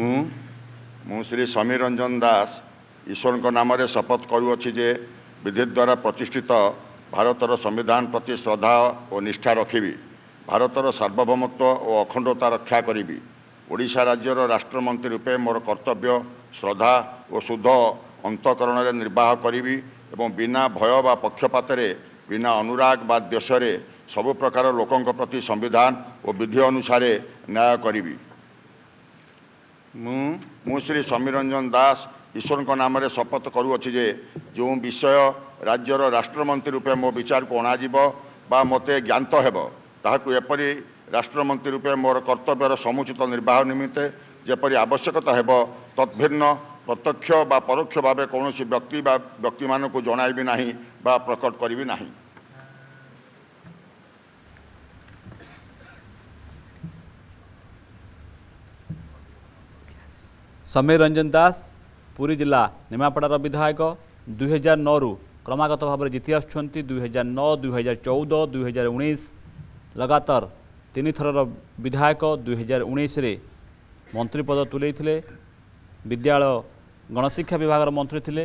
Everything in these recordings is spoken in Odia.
ମୁଁ ମୁଁ ଶ୍ରୀ ସମୀର ରଞ୍ଜନ ଦାସ ଈଶ୍ୱରଙ୍କ ନାମରେ ଶପଥ କରୁଅଛି ଯେ ବିଦ୍ୟୁତ୍ ଦ୍ୱାରା ପ୍ରତିଷ୍ଠିତ ଭାରତର ସମ୍ବିଧାନ ପ୍ରତି ଶ୍ରଦ୍ଧା ଓ ନିଷ୍ଠା ରଖିବି ଭାରତର ସାର୍ବଭୌମତ୍ୱ ଓ ଅଖଣ୍ଡତା ରକ୍ଷା କରିବି ଓଡ଼ିଶା ରାଜ୍ୟର ରାଷ୍ଟ୍ରମନ୍ତ୍ରୀ ରୂପେ ମୋର କର୍ତ୍ତବ୍ୟ ଶ୍ରଦ୍ଧା ଓ ଶୁଦ୍ଧ ଅନ୍ତଃକରଣରେ ନିର୍ବାହ କରିବି ଏବଂ ବିନା ଭୟ ବା ପକ୍ଷପାତରେ ବିନା ଅନୁରାଗ ବା ଦେଶରେ ସବୁ ପ୍ରକାର ଲୋକଙ୍କ ପ୍ରତି ସମ୍ବିଧାନ ଓ ବିଧି ଅନୁସାରେ ନ୍ୟାୟ କରିବି ମୁଁ ମୁଁ ଶ୍ରୀ ସମୀରଞ୍ଜନ ଦାସ ଈଶ୍ୱରଙ୍କ ନାମରେ ଶପଥ କରୁଅଛି ଯେ ଯେଉଁ ବିଷୟ ରାଜ୍ୟର ରାଷ୍ଟ୍ରମନ୍ତ୍ରୀ ରୂପେ ମୋ ବିଚାରକୁ ଅଣାଯିବ ବା ମୋତେ ଜ୍ଞାତ ହେବ ତାହାକୁ ଏପରି ରାଷ୍ଟ୍ରମନ୍ତ୍ରୀ ରୂପେ ମୋର କର୍ତ୍ତବ୍ୟର ସମୁଚିତ ନିର୍ବାହ ନିମିତ୍ତେ ଯେପରି ଆବଶ୍ୟକତା ହେବ ତତ୍ଭିନ୍ନ ପ୍ରତ୍ୟକ୍ଷ ବା ପରୋକ୍ଷ ଭାବେ କୌଣସି ବ୍ୟକ୍ତି ବା ବ୍ୟକ୍ତିମାନଙ୍କୁ ଜଣାଇବି ନାହିଁ ବା ପ୍ରକଟ କରିବି ନାହିଁ ସମୀର ରଞ୍ଜନ ଦାସ ପୁରୀ ଜିଲ୍ଲା ନିମାପଡ଼ାର ବିଧାୟକ ଦୁଇହଜାର ନଅରୁ କ୍ରମାଗତ ଭାବରେ ଜିତି ଆସୁଛନ୍ତି ଦୁଇହଜାର ନଅ ଦୁଇହଜାର ଚଉଦ ଦୁଇହଜାର ଉଣେଇଶ ଲଗାତାର ତିନିଥରର ବିଧାୟକ ଦୁଇହଜାର ଉଣେଇଶରେ ମନ୍ତ୍ରୀ ପଦ ତୁଲେଇଥିଲେ ବିଦ୍ୟାଳୟ ଗଣଶିକ୍ଷା ବିଭାଗର ମନ୍ତ୍ରୀ ଥିଲେ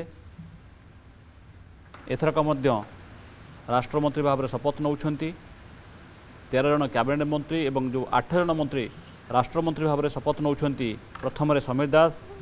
ଏଥରକ ମଧ୍ୟ ରାଷ୍ଟ୍ରମନ୍ତ୍ରୀ ଭାବରେ ଶପଥ ନେଉଛନ୍ତି ତେର ଜଣ କ୍ୟାବିନେଟ୍ ମନ୍ତ୍ରୀ ଏବଂ ଯେଉଁ ଆଠ ଜଣ ମନ୍ତ୍ରୀ ରାଷ୍ଟ୍ରମନ୍ତ୍ରୀ ଭାବରେ ଶପଥ ନେଉଛନ୍ତି ପ୍ରଥମରେ ସମୀର ଦାସ